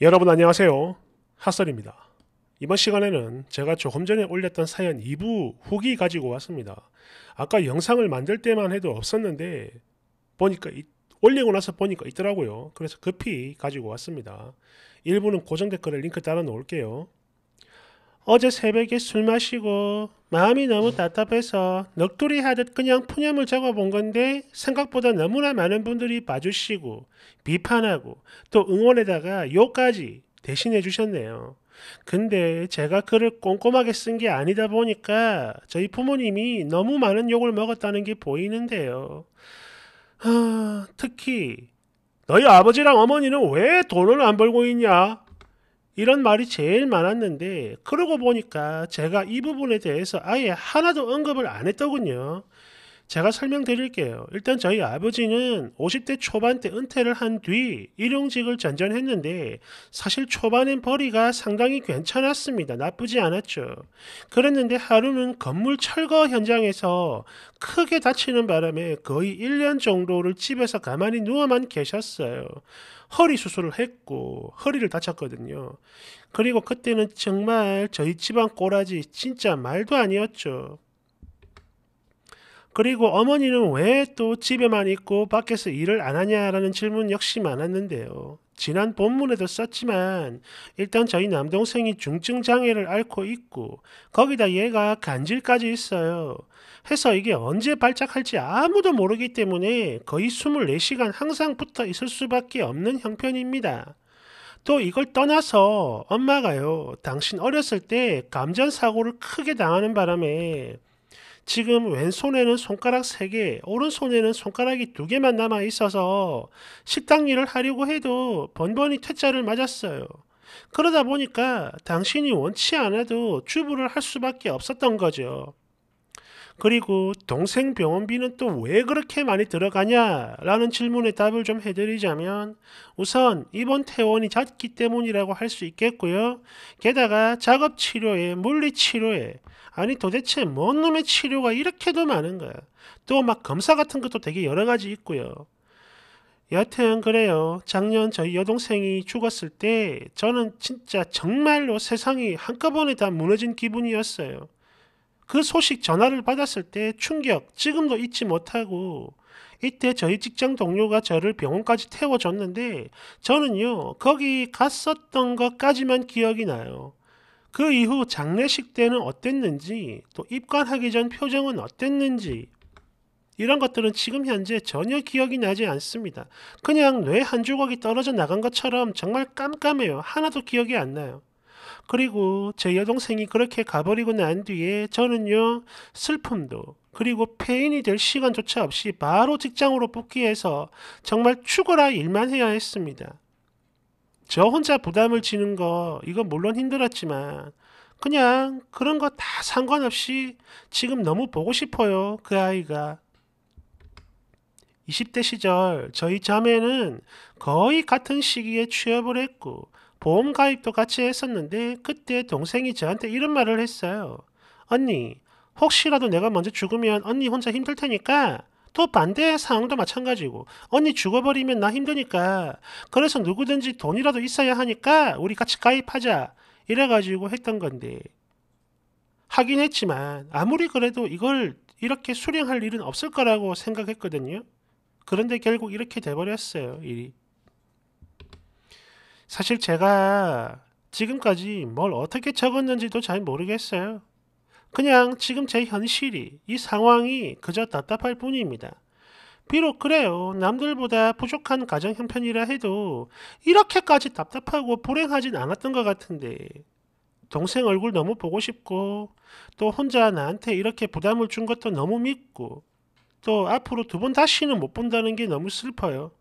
여러분 안녕하세요. 핫설입니다. 이번 시간에는 제가 조금 전에 올렸던 사연 2부 후기 가지고 왔습니다. 아까 영상을 만들 때만 해도 없었는데 보니까 올리고 나서 보니까 있더라고요. 그래서 급히 가지고 왔습니다. 일부는 고정 댓글에 링크 따라 놓을게요. 어제 새벽에 술 마시고 마음이 너무 답답해서 넋두리 하듯 그냥 푸념을 적어본 건데 생각보다 너무나 많은 분들이 봐주시고 비판하고 또 응원에다가 욕까지 대신해 주셨네요. 근데 제가 글을 꼼꼼하게 쓴 게 아니다 보니까 저희 부모님이 너무 많은 욕을 먹었다는 게 보이는데요. 하, 특히 너희 아버지랑 어머니는 왜 돈을 안 벌고 있냐? 이런 말이 제일 많았는데 그러고 보니까 제가 이 부분에 대해서 아예 하나도 언급을 안 했더군요. 제가 설명드릴게요. 일단 저희 아버지는 50대 초반 때 은퇴를 한 뒤 일용직을 전전했는데 사실 초반엔 벌이가 상당히 괜찮았습니다. 나쁘지 않았죠. 그랬는데 하루는 건물 철거 현장에서 크게 다치는 바람에 거의 1년 정도를 집에서 가만히 누워만 계셨어요. 허리 수술을 했고 허리를 다쳤거든요. 그리고 그때는 정말 저희 집안 꼬라지 진짜 말도 아니었죠. 그리고 어머니는 왜 또 집에만 있고 밖에서 일을 안 하냐라는 질문 역시 많았는데요. 지난 본문에도 썼지만 일단 저희 남동생이 중증 장애를 앓고 있고 거기다 얘가 간질까지 있어요. 해서 이게 언제 발작할지 아무도 모르기 때문에 거의 24시간 항상 붙어 있을 수밖에 없는 형편입니다. 또 이걸 떠나서 엄마가요. 당신 어렸을 때 감전사고를 크게 당하는 바람에 지금 왼손에는 손가락 3개, 오른손에는 손가락이 2개만 남아 있어서 식당 일을 하려고 해도 번번이 퇴짜를 맞았어요. 그러다 보니까 당신이 원치 않아도 주부를 할 수밖에 없었던 거죠. 그리고 동생 병원비는 또 왜 그렇게 많이 들어가냐라는 질문에 답을 좀 해드리자면 우선 입원 퇴원이 잦기 때문이라고 할 수 있겠고요. 게다가 작업 치료에 물리 치료에 아니 도대체 뭔 놈의 치료가 이렇게도 많은가? 또 막 검사 같은 것도 되게 여러 가지 있고요. 여튼 그래요. 작년 저희 여동생이 죽었을 때 저는 진짜 정말로 세상이 한꺼번에 다 무너진 기분이었어요. 그 소식 전화를 받았을 때 충격, 지금도 잊지 못하고, 이때 저희 직장 동료가 저를 병원까지 태워줬는데, 저는요, 거기 갔었던 것까지만 기억이 나요. 그 이후 장례식 때는 어땠는지, 또 입관하기 전 표정은 어땠는지, 이런 것들은 지금 현재 전혀 기억이 나지 않습니다. 그냥 뇌 한 조각이 떨어져 나간 것처럼 정말 깜깜해요. 하나도 기억이 안 나요. 그리고 제 여동생이 그렇게 가버리고 난 뒤에 저는요 슬픔도 그리고 폐인이 될 시간조차 없이 바로 직장으로 복귀해서 정말 죽어라 일만 해야 했습니다. 저 혼자 부담을 지는 거 이건 물론 힘들었지만 그냥 그런 거 다 상관없이 지금 너무 보고 싶어요 그 아이가 20대 시절 저희 자매는 거의 같은 시기에 취업을 했고 보험 가입도 같이 했었는데 그때 동생이 저한테 이런 말을 했어요. 언니, 혹시라도 내가 먼저 죽으면 언니 혼자 힘들 테니까 또 반대 의 상황도 마찬가지고 언니 죽어버리면 나 힘드니까 그래서 누구든지 돈이라도 있어야 하니까 우리 같이 가입하자 이래가지고 했던 건데 하긴 했지만 아무리 그래도 이걸 이렇게 수령할 일은 없을 거라고 생각했거든요. 그런데 결국 이렇게 돼버렸어요 일이. 사실 제가 지금까지 뭘 어떻게 적었는지도 잘 모르겠어요. 그냥 지금 제 현실이, 이 상황이 그저 답답할 뿐입니다. 비록 그래요. 남들보다 부족한 가정 형편이라 해도 이렇게까지 답답하고 불행하진 않았던 것 같은데. 동생 얼굴 너무 보고 싶고, 또 혼자 나한테 이렇게 부담을 준 것도 너무 믿고, 또 앞으로 두 번 다시는 못 본다는 게 너무 슬퍼요.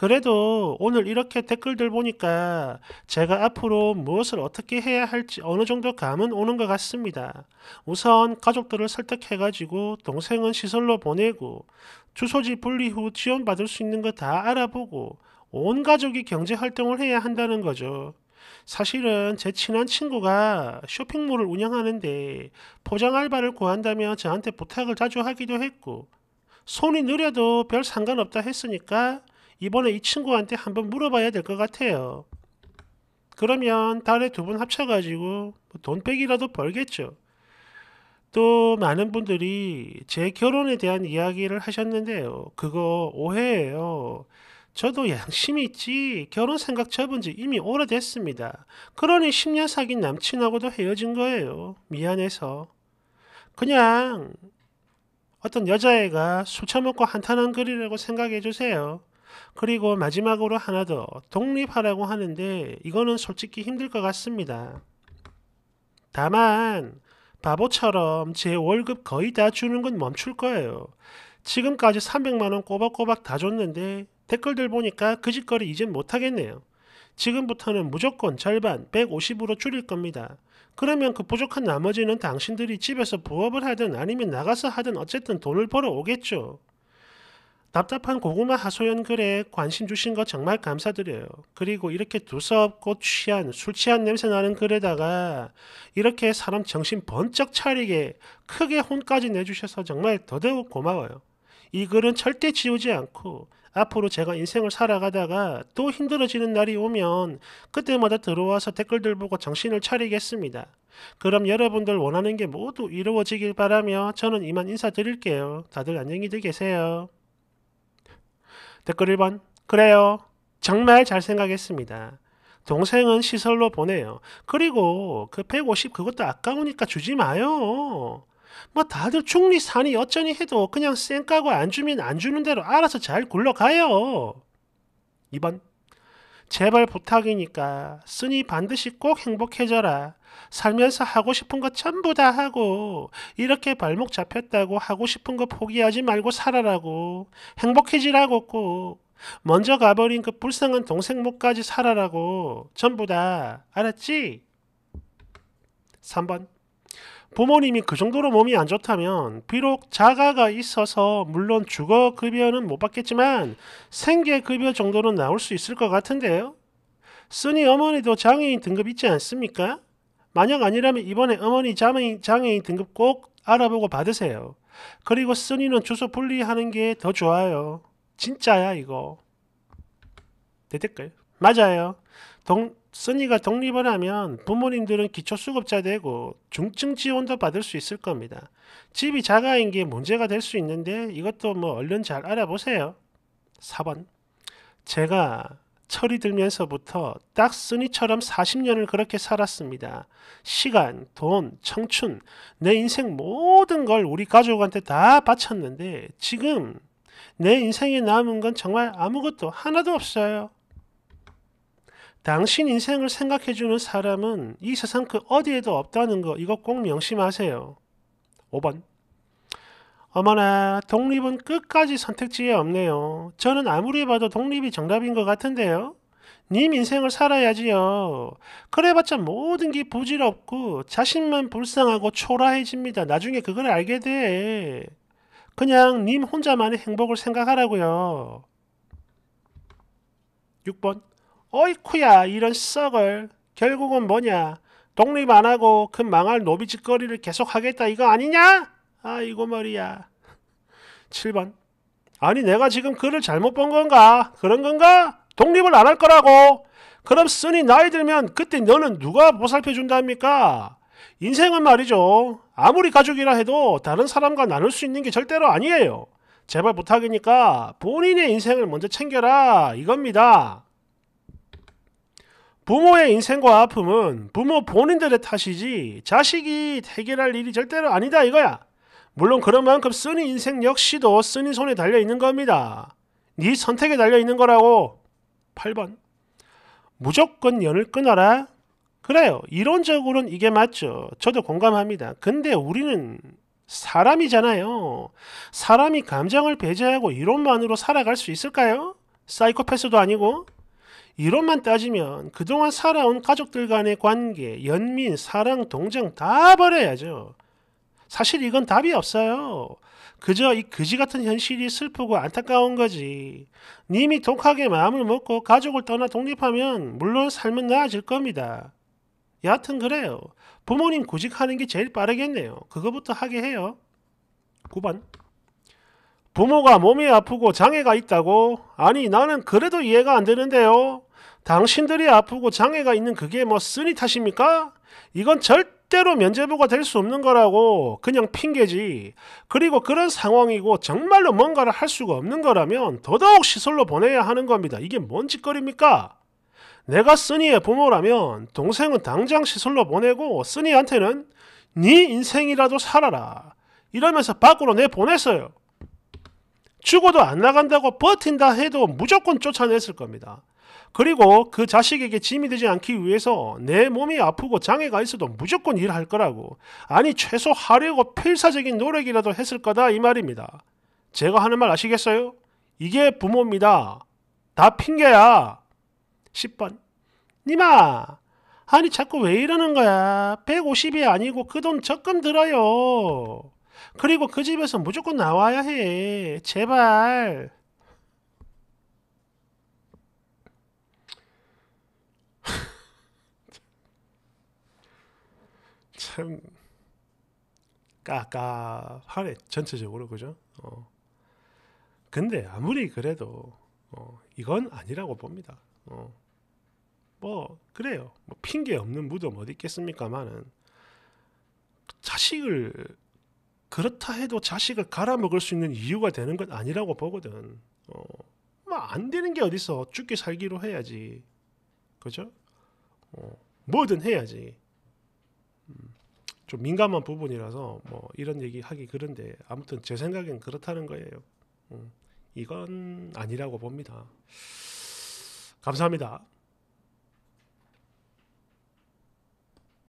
그래도 오늘 이렇게 댓글들 보니까 제가 앞으로 무엇을 어떻게 해야 할지 어느 정도 감은 오는 것 같습니다. 우선 가족들을 설득해가지고 동생은 시설로 보내고 주소지 분리 후 지원받을 수 있는 거 다 알아보고 온 가족이 경제 활동을 해야 한다는 거죠. 사실은 제 친한 친구가 쇼핑몰을 운영하는데 포장 알바를 구한다면 저한테 부탁을 자주 하기도 했고 손이 느려도 별 상관없다 했으니까 이번에 이 친구한테 한번 물어봐야 될 것 같아요. 그러면 달에 두번 합쳐가지고 뭐 돈백이라도 벌겠죠. 또 많은 분들이 제 결혼에 대한 이야기를 하셨는데요. 그거 오해예요. 저도 양심 있지 결혼 생각 접은 지 이미 오래됐습니다. 그러니 10년 사귄 남친하고도 헤어진 거예요. 미안해서. 그냥 어떤 여자애가 술 처먹고 한탄한 글이라고 생각해 주세요. 그리고 마지막으로 하나 더 독립하라고 하는데 이거는 솔직히 힘들 것 같습니다. 다만 바보처럼 제 월급 거의 다 주는 건 멈출 거예요. 지금까지 300만원 꼬박꼬박 다 줬는데 댓글들 보니까 그 짓거리 이젠 못하겠네요. 지금부터는 무조건 절반 150으로 줄일 겁니다. 그러면 그 부족한 나머지는 당신들이 집에서 부업을 하든 아니면 나가서 하든 어쨌든 돈을 벌어 오겠죠. 답답한 고구마 하소연 글에 관심 주신 거 정말 감사드려요. 그리고 이렇게 두서없고 취한 술 취한 냄새 나는 글에다가 이렇게 사람 정신 번쩍 차리게 크게 혼까지 내주셔서 정말 더더욱 고마워요. 이 글은 절대 지우지 않고 앞으로 제가 인생을 살아가다가 또 힘들어지는 날이 오면 그때마다 들어와서 댓글들 보고 정신을 차리겠습니다. 그럼 여러분들 원하는 게 모두 이루어지길 바라며 저는 이만 인사드릴게요. 다들 안녕히 계세요. 댓글 1번 그래요. 정말 잘 생각했습니다. 동생은 시설로 보내요. 그리고 그 150 그것도 아까우니까 주지 마요. 뭐 다들 충리 산이 어쩌니 해도 그냥 쌩 까고 안 주면 안 주는 대로 알아서 잘 굴러가요. 2번 제발 부탁이니까 쓰니 반드시 꼭 행복해져라. 살면서 하고 싶은 거 전부 다 하고 이렇게 발목 잡혔다고 하고 싶은 거 포기하지 말고 살아라고 행복해지라고 꼭 먼저 가버린 그 불쌍한 동생 목까지 살아라고 전부 다 알았지? 3번 부모님이 그 정도로 몸이 안 좋다면 비록 자가가 있어서 물론 주거 급여는 못 받겠지만 생계 급여 정도는 나올 수 있을 것 같은데요. 쓰니 어머니도 장애인 등급 있지 않습니까? 만약 아니라면 이번에 어머니 장애인, 장애인 등급 꼭 알아보고 받으세요. 그리고 쓰니는 주소 분리하는 게 더 좋아요. 진짜야 이거. 내 댓글. 맞아요. 동, 써니가 독립을 하면 부모님들은 기초수급자 되고 중증 지원도 받을 수 있을 겁니다. 집이 자가인 게 문제가 될 수 있는데 이것도 뭐 얼른 잘 알아보세요. 4번. 제가 철이 들면서부터 딱 쓰니처럼 40년을 그렇게 살았습니다. 시간, 돈, 청춘, 내 인생 모든 걸 우리 가족한테 다 바쳤는데 지금 내 인생에 남은 건 정말 아무것도 하나도 없어요. 당신 인생을 생각해주는 사람은 이 세상 그 어디에도 없다는 거 이거 꼭 명심하세요. 5번 어머나 독립은 끝까지 선택지에 없네요. 저는 아무리 봐도 독립이 정답인 것 같은데요. 님 인생을 살아야지요. 그래봤자 모든 게 부질없고 자신만 불쌍하고 초라해집니다. 나중에 그걸 알게 돼. 그냥 님 혼자만의 행복을 생각하라고요. 6번 어이쿠야 이런 썩을 결국은 뭐냐 독립 안 하고 그 망할 노비짓거리를 계속하겠다 이거 아니냐? 아이거 말이야. 7번 아니 내가 지금 글을 잘못 본 건가? 그런 건가? 독립을 안 할 거라고. 그럼 쓰니 나이 들면 그때 너는 누가 보살펴 준답니까? 인생은 말이죠. 아무리 가족이라 해도 다른 사람과 나눌 수 있는 게 절대로 아니에요. 제발 부탁이니까 본인의 인생을 먼저 챙겨라 이겁니다. 부모의 인생과 아픔은 부모 본인들의 탓이지 자식이 해결할 일이 절대로 아니다 이거야. 물론 그런 만큼 쓰니 인생 역시도 쓰니 손에 달려 있는 겁니다. 네 선택에 달려 있는 거라고. 8번. 무조건 연을 끊어라. 그래요. 이론적으로는 이게 맞죠. 저도 공감합니다. 근데 우리는 사람이잖아요. 사람이 감정을 배제하고 이론만으로 살아갈 수 있을까요? 사이코패스도 아니고 이론만 따지면 그동안 살아온 가족들 간의 관계, 연민, 사랑, 동정 다 버려야죠. 사실 이건 답이 없어요. 그저 이 그지 같은 현실이 슬프고 안타까운 거지. 님이 독하게 마음을 먹고 가족을 떠나 독립하면 물론 삶은 나아질 겁니다. 여하튼 그래요. 부모님 구직하는 게 제일 빠르겠네요. 그거부터 하게 해요. 9번. 부모가 몸이 아프고 장애가 있다고? 아니, 나는 그래도 이해가 안 되는데요. 당신들이 아프고 장애가 있는 그게 뭐 쓰니 탓입니까? 이건 절대로 면제부가 될 수 없는 거라고 그냥 핑계지. 그리고 그런 상황이고 정말로 뭔가를 할 수가 없는 거라면 더더욱 시설로 보내야 하는 겁니다. 이게 뭔 짓거리입니까? 내가 쓰니의 부모라면 동생은 당장 시설로 보내고 쓰니한테는 네 인생이라도 살아라. 이러면서 밖으로 내보냈어요. 죽어도 안 나간다고 버틴다 해도 무조건 쫓아냈을 겁니다. 그리고 그 자식에게 짐이 되지 않기 위해서 내 몸이 아프고 장애가 있어도 무조건 일할 거라고. 아니 최소 하려고 필사적인 노력이라도 했을 거다 이 말입니다. 제가 하는 말 아시겠어요? 이게 부모입니다. 다 핑계야. 10번. 니마, 아니 자꾸 왜 이러는 거야? 150이 아니고 그 돈 적금 들어요. 그리고 그 집에서 무조건 나와야 해. 제발. 참 까까하네 전체적으로 그죠? 어. 근데 아무리 그래도 어, 이건 아니라고 봅니다. 어. 뭐 그래요. 뭐 핑계 없는 무덤 어디 있겠습니까만은 자식을 그렇다 해도 자식을 갈아먹을 수 있는 이유가 되는 건 아니라고 보거든. 어. 뭐안 되는 게 어디서 죽기 살기로 해야지. 그죠? 어. 뭐든 해야지. 좀 민감한 부분이라서 뭐 이런 얘기 하기 그런데 아무튼 제 생각엔 그렇다는 거예요. 음, 이건 아니라고 봅니다. 감사합니다.